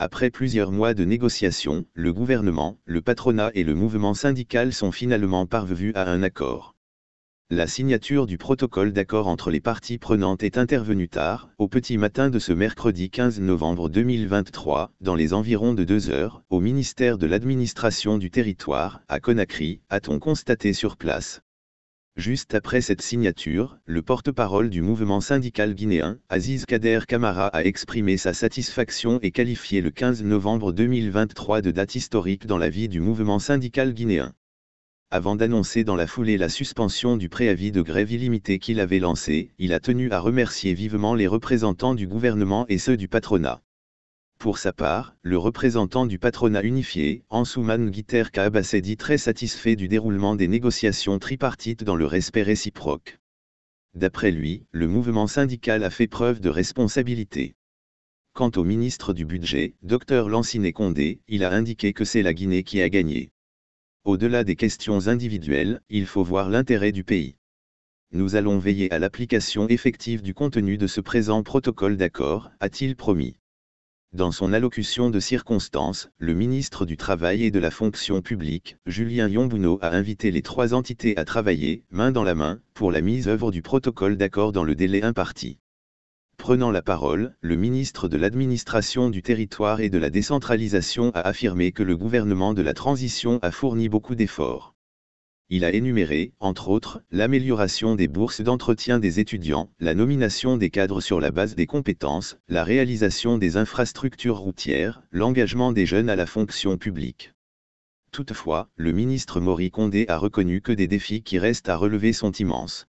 Après plusieurs mois de négociations, le gouvernement, le patronat et le mouvement syndical sont finalement parvenus à un accord. La signature du protocole d'accord entre les parties prenantes est intervenue tard, au petit matin de ce mercredi 15 novembre 2023, dans les environs de 2 heures, au ministère de l'administration du territoire, à Conakry, a-t-on constaté sur place. Juste après cette signature, le porte-parole du mouvement syndical guinéen, Aziz Kader Kamara a exprimé sa satisfaction et qualifié le 15 novembre 2023 de date historique dans la vie du mouvement syndical guinéen. Avant d'annoncer dans la foulée la suspension du préavis de grève illimité qu'il avait lancé, il a tenu à remercier vivement les représentants du gouvernement et ceux du patronat. Pour sa part, le représentant du patronat unifié, Ansouman Guiter a s'est dit très satisfait du déroulement des négociations tripartites dans le respect réciproque. D'après lui, le mouvement syndical a fait preuve de responsabilité. Quant au ministre du Budget, Dr Lanciné Condé, il a indiqué que c'est la Guinée qui a gagné. Au-delà des questions individuelles, il faut voir l'intérêt du pays. Nous allons veiller à l'application effective du contenu de ce présent protocole d'accord, a-t-il promis. Dans son allocution de circonstances, le ministre du Travail et de la Fonction publique, Julien Yombouno a invité les trois entités à travailler, main dans la main, pour la mise œuvre du protocole d'accord dans le délai imparti. Prenant la parole, le ministre de l'Administration du Territoire et de la Décentralisation a affirmé que le gouvernement de la Transition a fourni beaucoup d'efforts il a énuméré, entre autres, l'amélioration des bourses d'entretien des étudiants, la nomination des cadres sur la base des compétences, la réalisation des infrastructures routières, l'engagement des jeunes à la fonction publique. Toutefois, le ministre Maurice Condé a reconnu que des défis qui restent à relever sont immenses.